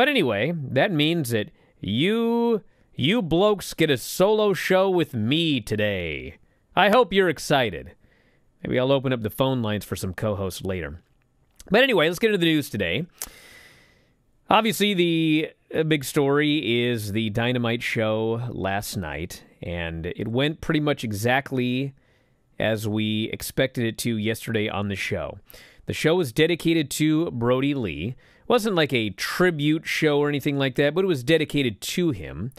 But anyway, that means that you you blokes get a solo show with me today. I hope you're excited. Maybe I'll open up the phone lines for some co-hosts later. But anyway, let's get into the news today. Obviously, the uh, big story is the Dynamite show last night, and it went pretty much exactly as we expected it to yesterday on the show. The show was dedicated to Brody Lee, wasn't like a tribute show or anything like that, but it was dedicated to him.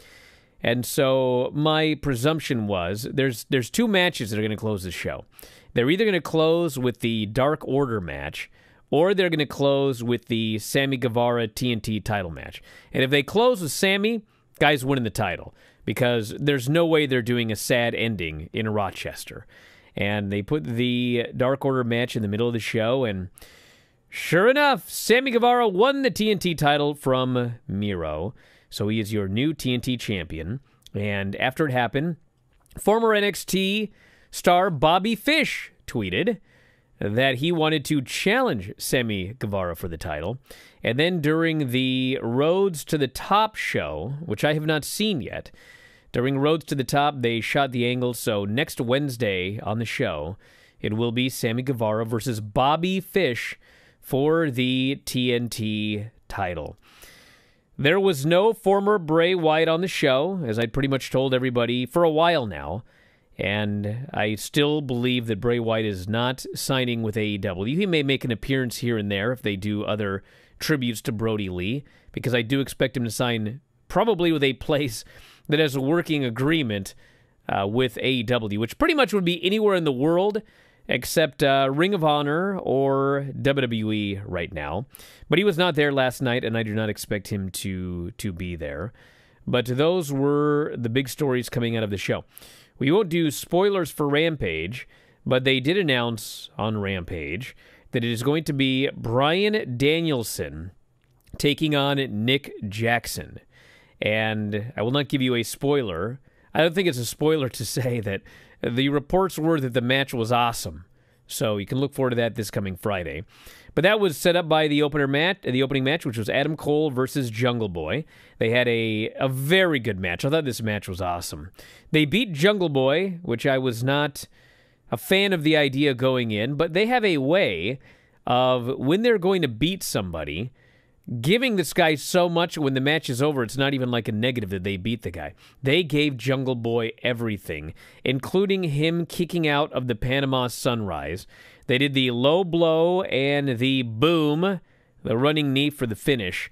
And so my presumption was there's there's two matches that are going to close the show. They're either going to close with the Dark Order match or they're going to close with the Sammy Guevara TNT title match. And if they close with Sammy, guys winning the title because there's no way they're doing a sad ending in Rochester. And they put the Dark Order match in the middle of the show and Sure enough, Sammy Guevara won the TNT title from Miro. So he is your new TNT champion. And after it happened, former NXT star Bobby Fish tweeted that he wanted to challenge Sammy Guevara for the title. And then during the Roads to the Top show, which I have not seen yet, during Roads to the Top, they shot the angle. So next Wednesday on the show, it will be Sammy Guevara versus Bobby Fish for the TNT title. There was no former Bray Wyatt on the show, as I'd pretty much told everybody for a while now. And I still believe that Bray Wyatt is not signing with AEW. He may make an appearance here and there if they do other tributes to Brody Lee, because I do expect him to sign probably with a place that has a working agreement uh, with AEW, which pretty much would be anywhere in the world except uh, Ring of Honor or WWE right now. But he was not there last night, and I do not expect him to to be there. But those were the big stories coming out of the show. We won't do spoilers for Rampage, but they did announce on Rampage that it is going to be Brian Danielson taking on Nick Jackson. And I will not give you a spoiler I don't think it's a spoiler to say that the reports were that the match was awesome. So you can look forward to that this coming Friday. But that was set up by the opener match, the opening match, which was Adam Cole versus Jungle Boy. They had a a very good match. I thought this match was awesome. They beat Jungle Boy, which I was not a fan of the idea going in, but they have a way of when they're going to beat somebody giving this guy so much when the match is over, it's not even like a negative that they beat the guy. They gave Jungle Boy everything, including him kicking out of the Panama Sunrise. They did the low blow and the boom, the running knee for the finish,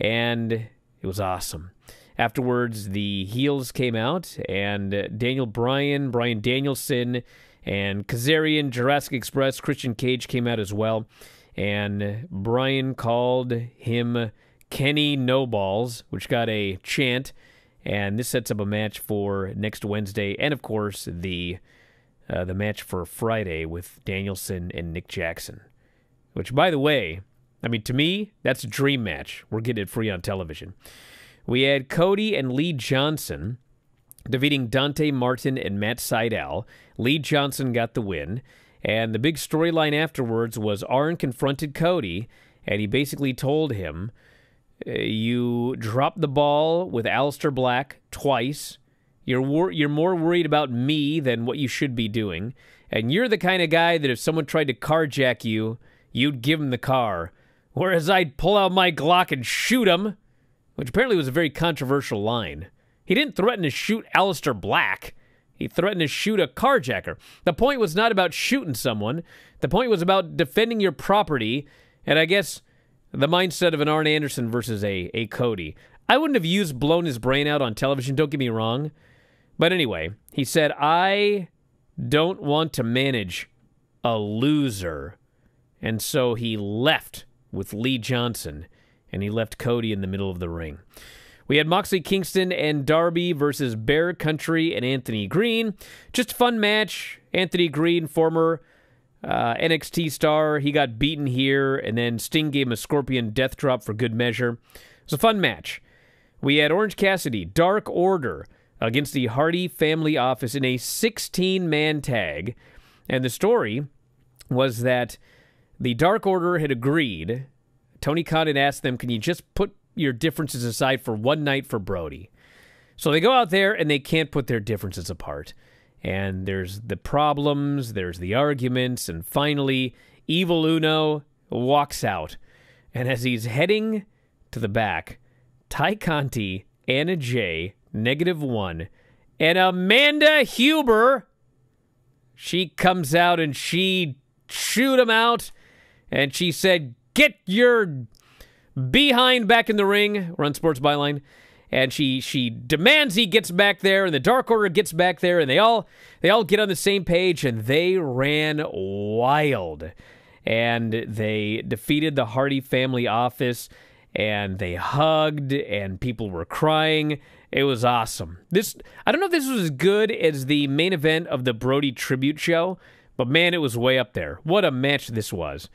and it was awesome. Afterwards, the heels came out, and uh, Daniel Bryan, Brian Danielson, and Kazarian, Jurassic Express, Christian Cage came out as well and Brian called him Kenny No Balls, which got a chant. And this sets up a match for next Wednesday, and of course the uh, the match for Friday with Danielson and Nick Jackson. Which, by the way, I mean to me, that's a dream match. We're getting it free on television. We had Cody and Lee Johnson defeating Dante Martin and Matt Seidel. Lee Johnson got the win. And the big storyline afterwards was Arn confronted Cody, and he basically told him, uh, "You dropped the ball with Alistair Black twice. You're wor- you're more worried about me than what you should be doing, and you're the kind of guy that if someone tried to carjack you, you'd give him the car, whereas I'd pull out my Glock and shoot him." Which apparently was a very controversial line. He didn't threaten to shoot Alistair Black. He threatened to shoot a carjacker. The point was not about shooting someone. The point was about defending your property. And I guess the mindset of an Arn Anderson versus a, a Cody. I wouldn't have used blown his brain out on television, don't get me wrong. But anyway, he said, I don't want to manage a loser. And so he left with Lee Johnson and he left Cody in the middle of the ring. We had Moxley Kingston and Darby versus Bear Country and Anthony Green. Just a fun match. Anthony Green, former uh, NXT star, he got beaten here, and then Sting gave him a Scorpion Death Drop for good measure. It was a fun match. We had Orange Cassidy, Dark Order against the Hardy Family Office in a 16 man tag. And the story was that the Dark Order had agreed. Tony Khan had asked them, Can you just put your differences aside for one night for Brody. So they go out there and they can't put their differences apart. And there's the problems, there's the arguments, and finally, Evil Uno walks out. And as he's heading to the back, Ty Conti, Anna J, negative one, and Amanda Huber, she comes out and she chewed him out. And she said, Get your behind back in the ring. run Sports Byline. And she she demands he gets back there, and the Dark Order gets back there, and they all they all get on the same page, and they ran wild, and they defeated the Hardy family office, and they hugged, and people were crying. It was awesome. This I don't know if this was as good as the main event of the Brody tribute show, but man, it was way up there. What a match this was.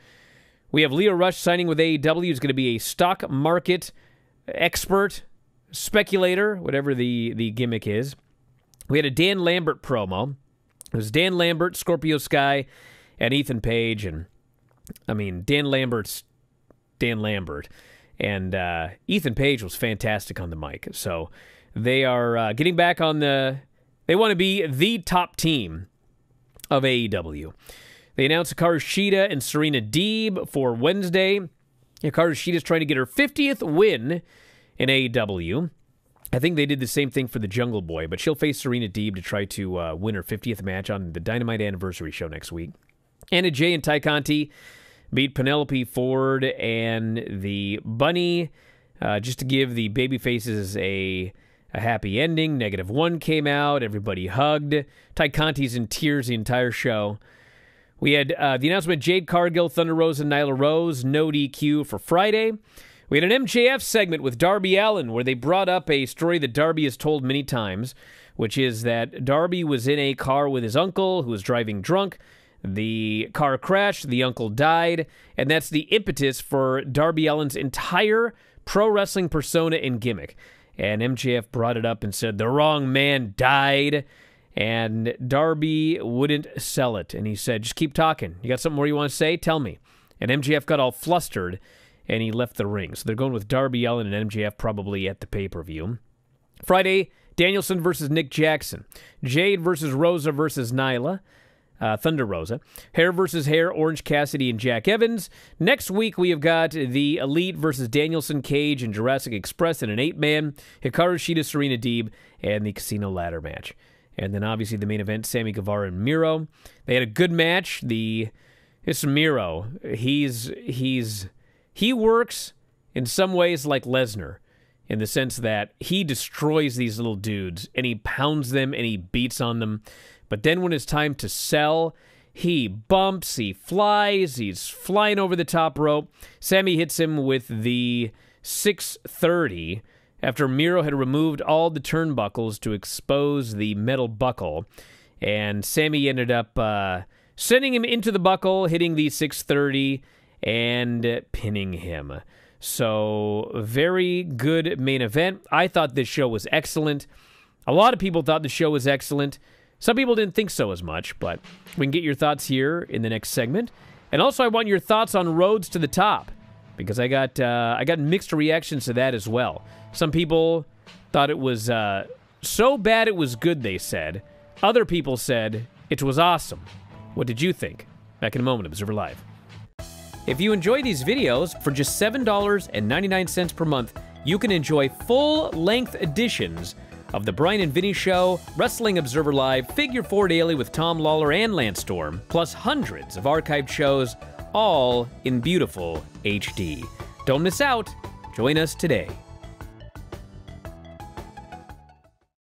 We have Leo Rush signing with AEW. He's going to be a stock market expert, speculator, whatever the, the gimmick is. We had a Dan Lambert promo. It was Dan Lambert, Scorpio Sky, and Ethan Page. And I mean, Dan Lambert's Dan Lambert. And uh, Ethan Page was fantastic on the mic. So they are uh, getting back on the. They want to be the top team of AEW. They announced Hikaru Shida and Serena Deeb for Wednesday. Hikaru is trying to get her 50th win in AEW. I think they did the same thing for the Jungle Boy, but she'll face Serena Deeb to try to uh, win her 50th match on the Dynamite Anniversary Show next week. Anna Jay and Ty Conti beat Penelope Ford and the Bunny uh, just to give the baby faces a, a happy ending. Negative one came out. Everybody hugged. Ty Conti's in tears the entire show. We had uh, the announcement Jade Cargill, Thunder Rose, and Nyla Rose, no DQ for Friday. We had an MJF segment with Darby Allen where they brought up a story that Darby has told many times, which is that Darby was in a car with his uncle who was driving drunk. The car crashed, the uncle died, and that's the impetus for Darby Allen's entire pro wrestling persona and gimmick. And MJF brought it up and said, The wrong man died. And Darby wouldn't sell it. And he said, Just keep talking. You got something more you want to say? Tell me. And MGF got all flustered and he left the ring. So they're going with Darby Allen and MGF probably at the pay per view. Friday, Danielson versus Nick Jackson. Jade versus Rosa versus Nyla. Uh, Thunder Rosa. Hair versus Hair, Orange Cassidy and Jack Evans. Next week, we have got the Elite versus Danielson Cage and Jurassic Express in an eight man, Hikaru Shida, Serena Deeb, and the Casino Ladder match. And then obviously the main event, Sammy Guevara and Miro. They had a good match. The it's Miro. He's he's he works in some ways like Lesnar in the sense that he destroys these little dudes and he pounds them and he beats on them. But then when it's time to sell, he bumps, he flies, he's flying over the top rope. Sammy hits him with the 630 after Miro had removed all the turnbuckles to expose the metal buckle. And Sammy ended up uh, sending him into the buckle, hitting the 630 and pinning him. So, very good main event. I thought this show was excellent. A lot of people thought the show was excellent. Some people didn't think so as much, but we can get your thoughts here in the next segment. And also, I want your thoughts on Roads to the Top because I got uh, I got mixed reactions to that as well. Some people thought it was uh, so bad it was good. They said. Other people said it was awesome. What did you think? Back in a moment, Observer Live. If you enjoy these videos, for just $7.99 per month, you can enjoy full-length editions of The Brian and Vinny Show, Wrestling Observer Live, Figure 4 Daily with Tom Lawler and Lance Storm, plus hundreds of archived shows all in beautiful HD. Don't miss out. Join us today.